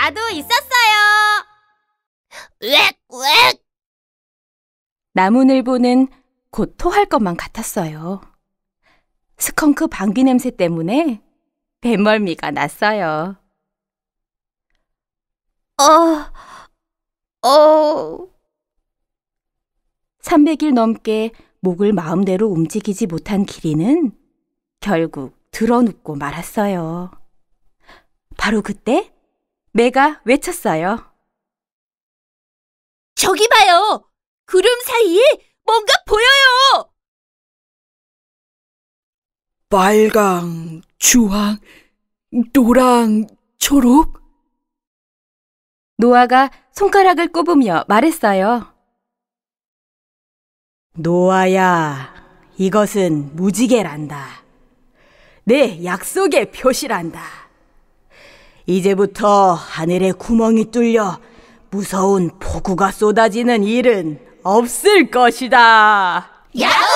나도 있었어요. 으액, 나무늘보는 곧 토할 것만 같았어요. 스컹크 방귀 냄새 때문에 뱃멀미가 났어요. 어, 어. 300일 넘게 목을 마음대로 움직이지 못한 기린은 결국 드러눕고 말았어요. 바로 그때 매가 외쳤어요. 저기 봐요! 구름 사이에 뭔가 보여요! 빨강, 주황, 노랑, 초록? 노아가 손가락을 꼽으며 말했어요. 노아야, 이것은 무지개란다. 내 약속의 표시란다. 이제부터 하늘에 구멍이 뚫려 무서운 폭우가 쏟아지는 일은 없을 것이다. 야우!